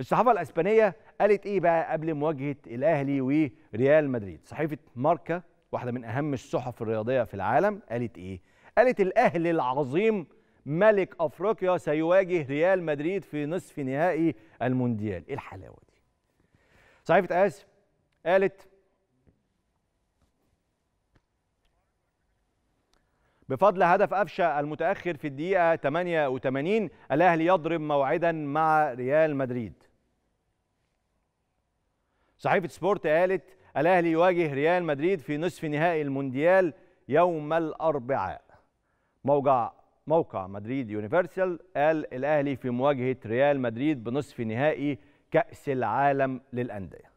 الصحافة الأسبانية قالت إيه بقى قبل مواجهة الأهلي وريال مدريد صحيفة ماركا واحدة من أهم الصحف الرياضية في العالم قالت إيه قالت الأهلي العظيم ملك أفريقيا سيواجه ريال مدريد في نصف نهائي المونديال إيه الحلاوة دي صحيفة أس قالت بفضل هدف قفشه المتاخر في الدقيقه 88 الاهلي يضرب موعدا مع ريال مدريد صحيفه سبورت قالت الاهلي يواجه ريال مدريد في نصف نهائي المونديال يوم الاربعاء موقع موقع مدريد يونيفرسال قال الاهلي في مواجهه ريال مدريد بنصف نهائي كاس العالم للانديه